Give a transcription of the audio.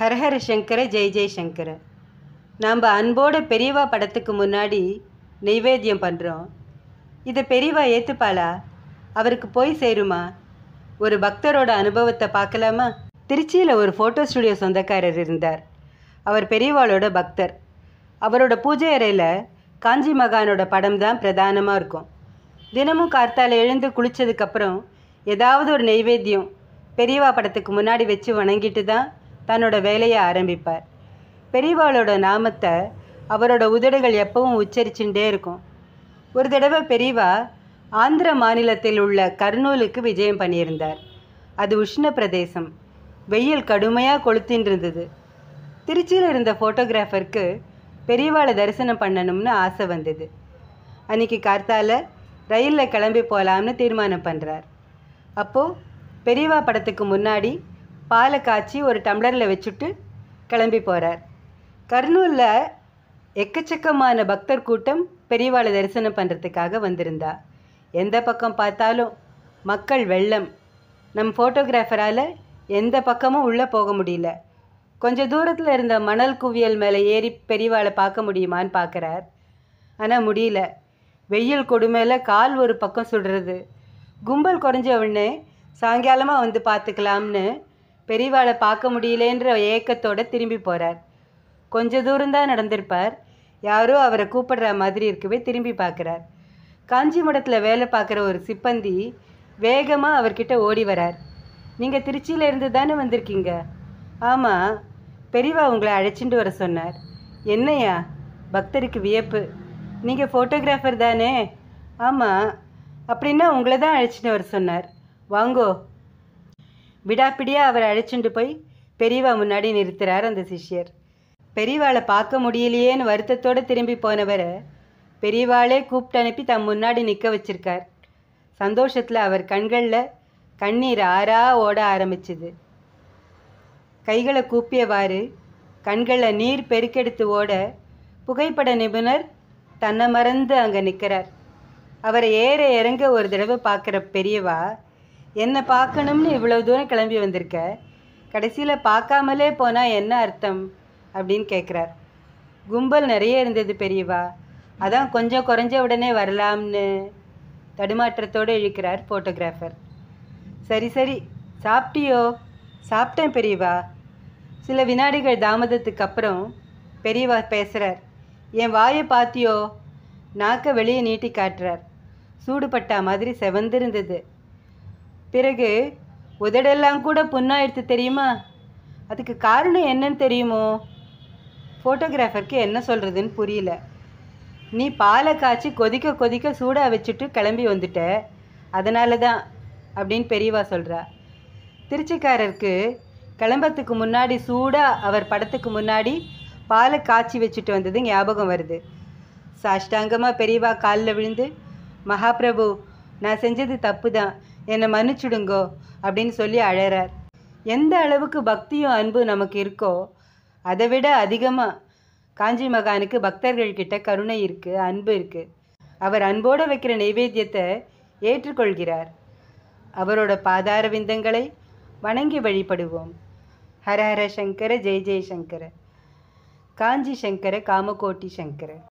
ஹரஹர சங்கர ஜெய் ஜெய் சங்கர நாம் அன்போட பெரியவா படத்துக்கு முன்னாடி நெய்வேத்தியம் பண்ணுறோம் இதை பெரியவா ஏற்றுப்பாளா அவருக்கு போய் சேருமா ஒரு பக்தரோட அனுபவத்தை பார்க்கலாமா திருச்சியில் ஒரு ஃபோட்டோ ஸ்டுடியோ சொந்தக்காரர் இருந்தார் அவர் பெரியவாளோட பக்தர் அவரோட பூஜை அறையில் காஞ்சி மகானோட படம் தான் பிரதானமாக இருக்கும் தினமும் கார்த்தால் எழுந்து குளித்ததுக்கப்புறம் ஏதாவது ஒரு நெய்வேத்தியம் பெரியவா படத்துக்கு முன்னாடி வச்சு வணங்கிட்டு தான் தன்னோட வேலையை ஆரம்பிப்பார் பெரியவாளோட நாமத்தை அவரோட உதடுகள் எப்பவும் உச்சரிச்சுட்டே இருக்கும் ஒரு தடவை பெரியவா ஆந்திர மாநிலத்தில் உள்ள கர்னூலுக்கு விஜயம் பண்ணியிருந்தார் அது உஷ்ண பிரதேசம் வெயில் கடுமையாக கொளுத்தின் இருந்தது திருச்சியில் இருந்த ஃபோட்டோகிராஃபருக்கு பெரியவாளை தரிசனம் பண்ணணும்னு ஆசை வந்தது அன்றைக்கி கார்த்தால ரயிலில் கிளம்பி போகலாம்னு தீர்மானம் பண்ணுறார் அப்போது பெரியவா படத்துக்கு முன்னாடி பாலை காய்ச்சி ஒரு டம்ளரில் வச்சுட்டு கிளம்பி போகிறார் கர்னூலில் எக்கச்சக்கமான பக்தர் கூட்டம் பெரியவாளை தரிசனம் பண்ணுறதுக்காக வந்திருந்தா எந்த பக்கம் பார்த்தாலும் மக்கள் வெள்ளம் நம் ஃபோட்டோகிராஃபரால் எந்த பக்கமும் உள்ளே போக முடியல கொஞ்சம் தூரத்தில் இருந்த மணல் குவியல் மேலே ஏறி பெரியவாளை பார்க்க முடியுமான்னு பார்க்குறார் ஆனால் முடியல வெயில் கொடுமையில் கால் ஒரு பக்கம் சுடுறது கும்பல் குறைஞ்ச உடனே சாயங்காலமாக வந்து பார்த்துக்கலாம்னு பெரியவாளை பார்க்க முடியலேன்ற ஏக்கத்தோட திரும்பி போகிறார் கொஞ்ச தூரம்தான் நடந்திருப்பார் யாரோ அவரை கூப்பிடுற மாதிரி இருக்கவே திரும்பி பார்க்குறார் காஞ்சி மடத்தில் வேலை பார்க்குற ஒரு சிப்பந்தி வேகமாக அவர்கிட்ட ஓடி வரார் நீங்கள் திருச்சியிலேருந்து தானே வந்திருக்கீங்க ஆமாம் பெரியவா உங்களை அழைச்சிட்டு வர சொன்னார் என்னையா பக்தருக்கு வியப்பு நீங்கள் ஃபோட்டோகிராஃபர் தானே ஆமாம் அப்படின்னா உங்களை தான் அழைச்சிட்டு வர சொன்னார் வாங்கோ விடாப்பிடியாக அவரை அழைச்சிட்டு போய் பெரியவா முன்னாடி நிறுத்துறார் அந்த சிஷ்யர் பெரியவாளை பார்க்க முடியலையேன்னு வருத்தத்தோடு திரும்பி போனவரை பெரியவாளே கூப்பிட்டு அனுப்பி தம் முன்னாடி நிற்க வச்சிருக்கார் சந்தோஷத்தில் அவர் கண்களில் கண்ணீர் ஆறா ஓட ஆரம்பிச்சுது கைகளை கூப்பியவாறு கண்களில் நீர் பெருக்கெடுத்து ஓட புகைப்பட நிபுணர் தன்னை மறந்து அங்கே நிற்கிறார் அவரை ஏற இறங்க ஒரு தடவை பார்க்குற பெரியவா என்னை பார்க்கணும்னு இவ்வளோ தூரம் கிளம்பி வந்திருக்க கடைசியில் பார்க்காமலே போனால் என்ன அர்த்தம் அப்படின்னு கேட்குறார் கும்பல் நிறைய இருந்தது பெரியவா அதான் கொஞ்சம் குறைஞ்ச உடனே வரலாம்னு தடுமாற்றத்தோடு இழுக்கிறார் ஃபோட்டோகிராஃபர் சரி சரி சாப்பிட்டியோ சாப்பிட்டேன் பெரியவா சில வினாடிகள் தாமதத்துக்கு அப்புறம் பெரியவா பேசுகிறார் என் வாயை பார்த்தியோ நாக்கை வெளியே நீட்டி காட்டுறார் சூடுபட்டா மாதிரி செவந்திருந்தது பிறகு உதடெல்லாம் கூட புண்ணாயிடுத்து தெரியுமா அதுக்கு காரணம் என்னன்னு தெரியுமோ ஃபோட்டோகிராஃபருக்கு என்ன சொல்கிறதுன்னு புரியல நீ பாலை காய்ச்சி கொதிக்க கொதிக்க சூடாக வச்சுட்டு கிளம்பி வந்துட்ட அதனால தான் அப்படின்னு பெரியவா சொல்கிறா திருச்சிக்காரருக்கு கிளம்புறதுக்கு முன்னாடி சூடாக அவர் படத்துக்கு முன்னாடி பாலை காய்ச்சி வச்சுட்டு வந்தது ஞாபகம் வருது சாஷ்டாங்கமாக பெரியவா காலில் விழுந்து மகாபிரபு நான் செஞ்சது தப்பு தான் என்னை மன்னிச்சுடுங்கோ அப்படின்னு சொல்லி அழறார் எந்த அளவுக்கு பக்தியும் அன்பு நமக்கு இருக்கோ அதை விட அதிகமாக காஞ்சி மகானுக்கு பக்தர்கள் கிட்ட கருணை இருக்குது அன்பு இருக்குது அவர் அன்போடு வைக்கிற நைவேத்தியத்தை ஏற்றுக்கொள்கிறார் அவரோட பாதார விந்தங்களை வணங்கி வழிபடுவோம் ஹரஹர சங்கர ஜெய் ஜெய் சங்கர காஞ்சி சங்கர காமகோட்டி சங்கர